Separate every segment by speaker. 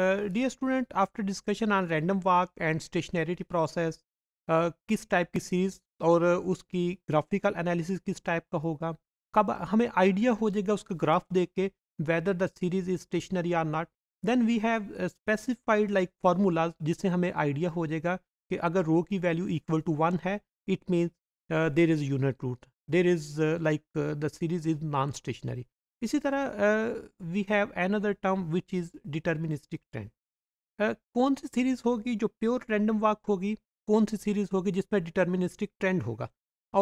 Speaker 1: dear student after discussion on random walk and stationarity process किस type की series और uh, उसकी graphical analysis किस टाइप का होगा कब हमें आइडिया हो जाएगा उसका ग्राफ देख के whether the series is stationary or not then we have specified like formulas जिससे हमें आइडिया हो जाएगा कि अगर रो की वैल्यू इक्वल टू वन है it means there is unit root there is like the series is non stationary इसी तरह we have another term which is deterministic trend कौन सी सीरीज़ होगी जो प्योर रैंडम वॉक होगी कौन सी सीरीज़ होगी जिसमें डिटर्मिनिस्टिक ट्रेंड होगा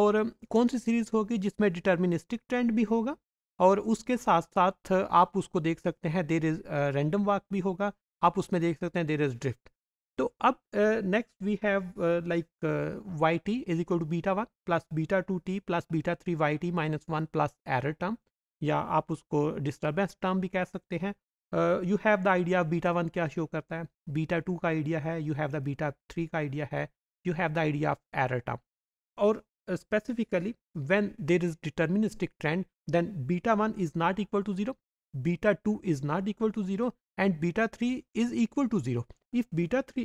Speaker 1: और कौन सी सीरीज़ होगी जिसमें डिटर्मिनिस्टिक ट्रेंड भी होगा और उसके साथ साथ आप उसको देख सकते हैं देर इज़ रैंडम वॉक भी होगा आप उसमें देख सकते हैं देर इज़ ड्रिफ्ट तो अब next we have like Y T is equal to beta one plus beta two T plus beta three Y T minus one plus error term या आप उसको डिस्टर्बेंस टर्म भी कह सकते हैं you have the idea beta one क्या show करता है बीटा टू का आइडिया है you have the beta three का आइडिया है you have the idea of error term और specifically when there is deterministic trend then beta one is not equal to zero beta two is not equal to zero and beta three is equal to zero if beta three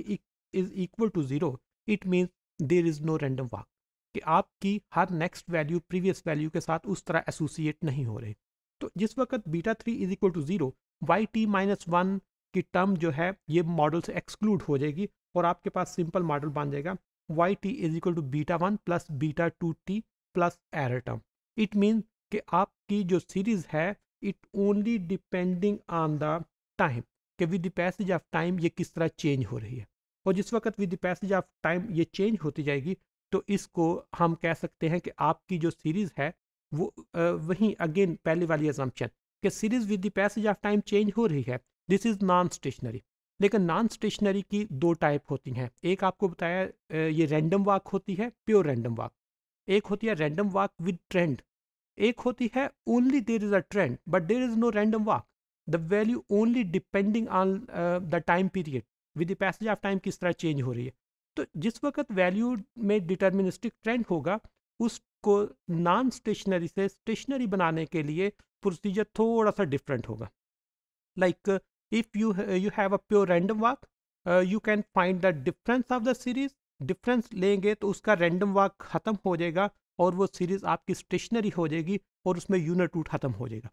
Speaker 1: is equal to zero it means there is no random walk कि आपकी हर next value previous value के साथ उस तरह associate नहीं हो रही तो जिस वक्त beta three is equal to zero Y T minus one की टर्म जो है ये मॉडल से एक्सक्लूड हो जाएगी और आपके पास सिंपल मॉडल बन जाएगा Y T is equal to beta one plus beta two T plus error term it mean कि आपकी जो सीरीज है it only depending on the time कि with the passage of time ये किस तरह चेंज हो रही है और जिस वक्त with the passage of time ये चेंज होती जाएगी तो इसको हम कह सकते हैं कि आपकी जो सीरीज़ है वो वहीं अगेन पहले वाली एजम्पन कि series with the passage of time change हो रही है दिस इज़ नॉन स्टेशनरी लेकिन नॉन स्टेशनरी की दो टाइप होती हैं एक आपको बताया ये रैंडम वाक होती है प्योर रैंडम वाक एक होती है रैंडम वाक विद ट्रेंड एक होती है only there is a trend but there is no random walk the value only depending on the time period with the passage of time किस तरह चेंज हो रही है तो जिस वक्त वैल्यू में डिटर्मिनिस्टिक ट्रेंड होगा उसको नॉन स्टेशनरी से स्टेशनरी बनाने के लिए प्रोसीजर थोड़ा सा डिफरेंट होगा like if you you have a pure random walk you can find the difference of the series difference लेंगे तो उसका रैंडम वॉक ख़त्म हो जाएगा और वो सीरीज़ आपकी स्टेशनरी हो जाएगी और उसमें यूनिट रूट ख़त्म हो जाएगा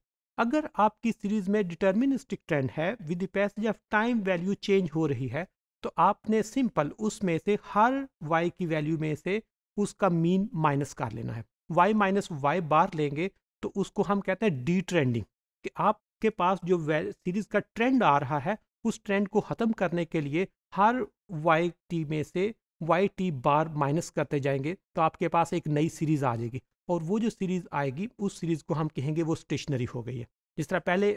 Speaker 1: अगर आपकी सीरीज़ में डिटर्मिनिस्टिक ट्रेंड है with the passage of time value change हो रही है तो आपने सिंपल उसमें से हर y की वैल्यू में से उसका मीन माइनस कर लेना है y माइनस वाई बार लेंगे तो उसको हम कहते हैं डी ट्रेंडिंग कि आपके पास जो सीरीज का ट्रेंड आ रहा है उस ट्रेंड को ख़त्म करने के लिए हर वाई टी में से वाई टी बार माइनस करते जाएंगे तो आपके पास एक नई सीरीज़ आ जाएगी और वो जो सीरीज़ आएगी उस सीरीज़ को हम कहेंगे वो स्टेशनरी हो गई है जिस तरह पहले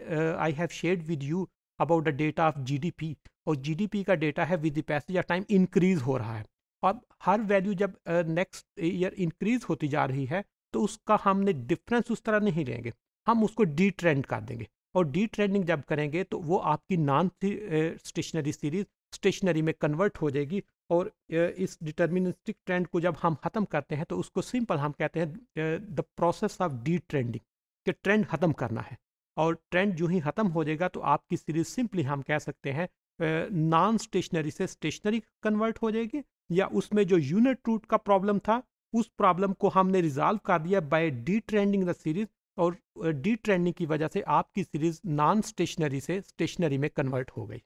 Speaker 1: I have share with you about the data of GDP और जीडीपी का डेटा है with the passage of time increase हो रहा है अब हर वैल्यू जब नेक्स्ट ईयर इंक्रीज होती जा रही है तो उसका हमने डिफरेंस उस तरह नहीं लेंगे हम उसको डी ट्रेंड कर देंगे और डी ट्रेंडिंग जब करेंगे तो वो आपकी नॉन स्टेशनरी सीरीज स्टेशनरी में कन्वर्ट हो जाएगी और इस डिटर्मिनिस्टिक ट्रेंड को जब हम ख़त्म करते हैं तो उसको सिंपल हम कहते हैं the process of de trending कि ट्रेंड ख़त्म करना है और ट्रेंड जो ही ख़त्म हो जाएगा तो आपकी सीरीज सिंपली हम कह सकते हैं नॉन स्टेशनरी से स्टेशनरी कन्वर्ट हो जाएगी या उसमें जो यूनिट रूट का प्रॉब्लम था उस प्रॉब्लम को हमने रिजॉल्व कर दिया by de trending the series और डी ट्रेंडिंग की वजह से आपकी सीरीज नॉन स्टेशनरी से स्टेशनरी में कन्वर्ट हो गई